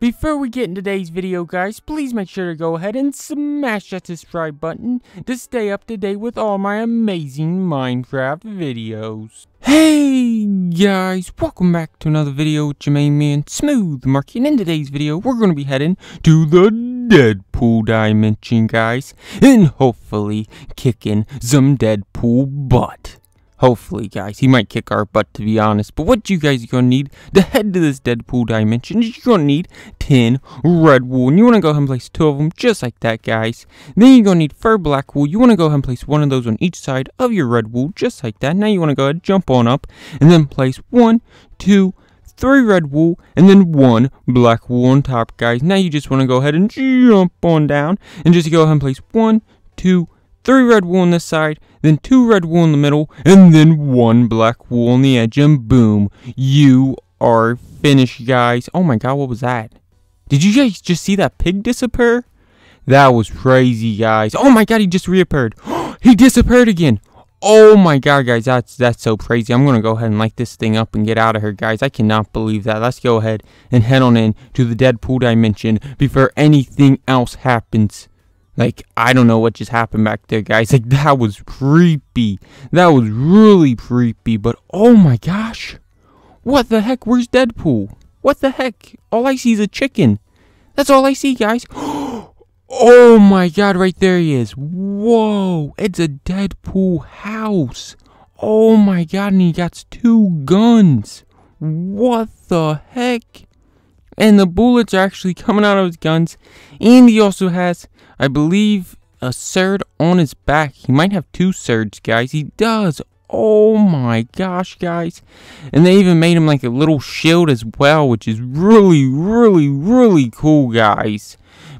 Before we get in today's video guys, please make sure to go ahead and smash that subscribe button to stay up to date with all my amazing Minecraft videos. Hey guys, welcome back to another video with Jermaine man Smooth Marky, and in today's video we're going to be heading to the Deadpool dimension guys, and hopefully kicking some Deadpool butt. Hopefully, guys, he might kick our butt, to be honest. But what you guys are going to need to head to this Deadpool dimension is you're going to need 10 red wool. And you want to go ahead and place two of them, just like that, guys. Then you're going to need fur black wool. You want to go ahead and place one of those on each side of your red wool, just like that. Now you want to go ahead and jump on up and then place one, two, three red wool, and then one black wool on top, guys. Now you just want to go ahead and jump on down and just go ahead and place one, two, three three red wool on this side, then two red wool in the middle, and then one black wool on the edge, and boom, you are finished, guys. Oh my god, what was that? Did you guys just see that pig disappear? That was crazy, guys. Oh my god, he just reappeared. he disappeared again. Oh my god, guys, that's that's so crazy. I'm gonna go ahead and light this thing up and get out of here, guys. I cannot believe that. Let's go ahead and head on in to the Deadpool dimension before anything else happens. Like, I don't know what just happened back there, guys. Like, that was creepy. That was really creepy. But oh my gosh. What the heck? Where's Deadpool? What the heck? All I see is a chicken. That's all I see, guys. oh my god, right there he is. Whoa, it's a Deadpool house. Oh my god, and he got two guns. What the heck? and the bullets are actually coming out of his guns. And he also has, I believe, a surd on his back. He might have two surds, guys. He does. Oh my gosh, guys. And they even made him like a little shield as well, which is really, really, really cool, guys.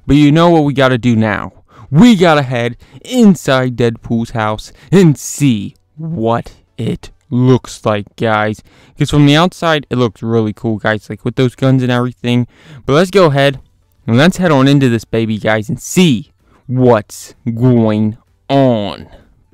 But you know what we gotta do now? We gotta head inside Deadpool's house and see what it looks like, guys. Because from the outside, it looks really cool, guys, like with those guns and everything. But let's go ahead and let's head on into this baby, guys, and see what's going on.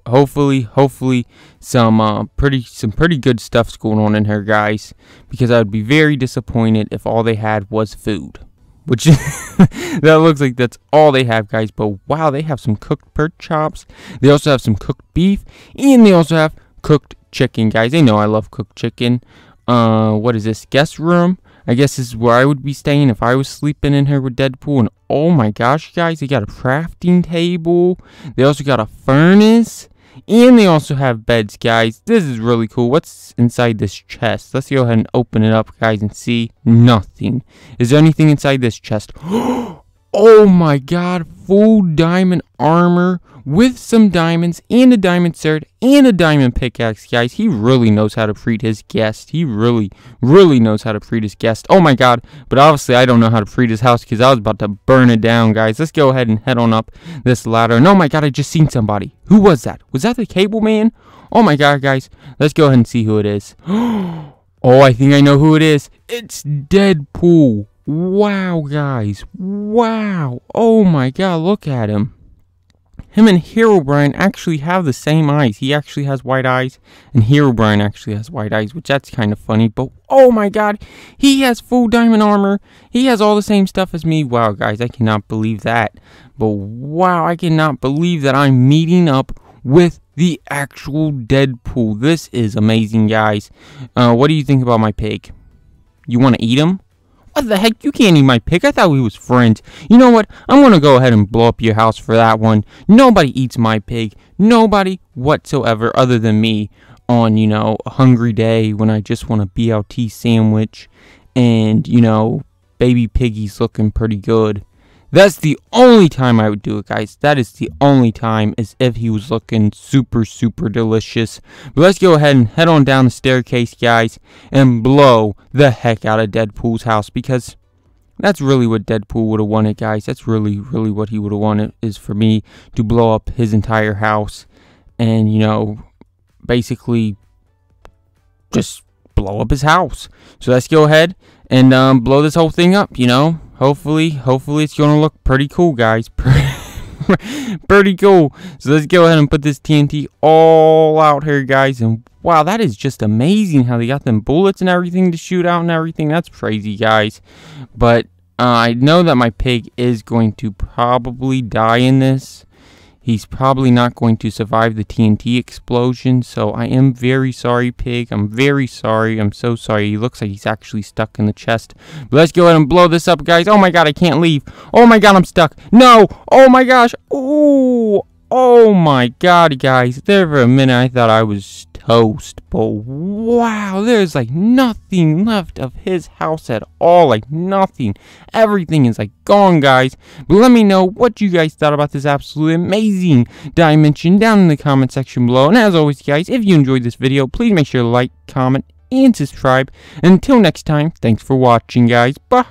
Hopefully, hopefully, some uh, pretty some pretty good stuff's going on in here, guys. Because I would be very disappointed if all they had was food. Which that looks like that's all they have, guys. But wow, they have some cooked pork chops. They also have some cooked beef, and they also have cooked chicken, guys. They know I love cooked chicken. Uh, what is this? Guest room. I guess this is where I would be staying if I was sleeping in here with Deadpool. And oh my gosh, guys, they got a crafting table. They also got a furnace. And they also have beds, guys. This is really cool. What's inside this chest? Let's go ahead and open it up, guys, and see. Nothing. Is there anything inside this chest? Oh, Oh my god, full diamond armor with some diamonds and a diamond sword and a diamond pickaxe, guys. He really knows how to treat his guest. He really, really knows how to treat his guest. Oh my god, but obviously I don't know how to treat his house because I was about to burn it down, guys. Let's go ahead and head on up this ladder. And oh my god, I just seen somebody. Who was that? Was that the cable man? Oh my god, guys. Let's go ahead and see who it is. oh, I think I know who it is. It's Deadpool. Wow, guys. Wow. Oh my god, look at him. Him and Herobrine actually have the same eyes. He actually has white eyes, and Herobrine actually has white eyes, which that's kind of funny. But oh my god, he has full diamond armor. He has all the same stuff as me. Wow, guys, I cannot believe that. But wow, I cannot believe that I'm meeting up with the actual Deadpool. This is amazing, guys. Uh, what do you think about my pig? You want to eat him? What the heck? You can't eat my pig. I thought we was friends. You know what? I'm gonna go ahead and blow up your house for that one. Nobody eats my pig. Nobody whatsoever other than me on, you know, a hungry day when I just want a BLT sandwich and, you know, baby piggy's looking pretty good. That's the only time I would do it, guys. That is the only time, is if he was looking super, super delicious. But let's go ahead and head on down the staircase, guys, and blow the heck out of Deadpool's house because that's really what Deadpool would have wanted, guys. That's really, really what he would have wanted is for me to blow up his entire house and, you know, basically just blow up his house. So let's go ahead and um, blow this whole thing up, you know? Hopefully, hopefully it's going to look pretty cool, guys. pretty cool. So let's go ahead and put this TNT all out here, guys. And wow, that is just amazing how they got them bullets and everything to shoot out and everything. That's crazy, guys. But uh, I know that my pig is going to probably die in this. He's probably not going to survive the TNT explosion, so I am very sorry, Pig. I'm very sorry. I'm so sorry. He looks like he's actually stuck in the chest. But let's go ahead and blow this up, guys. Oh my god, I can't leave. Oh my god, I'm stuck. No! Oh my gosh! Ooh! Oh my god, guys. There for a minute I thought I was toast. But wow, there's like nothing left of his house at all. Like nothing. Everything is like gone, guys. But let me know what you guys thought about this absolutely amazing dimension down in the comment section below. And as always, guys, if you enjoyed this video, please make sure to like, comment, and subscribe. Until next time, thanks for watching, guys. Bye.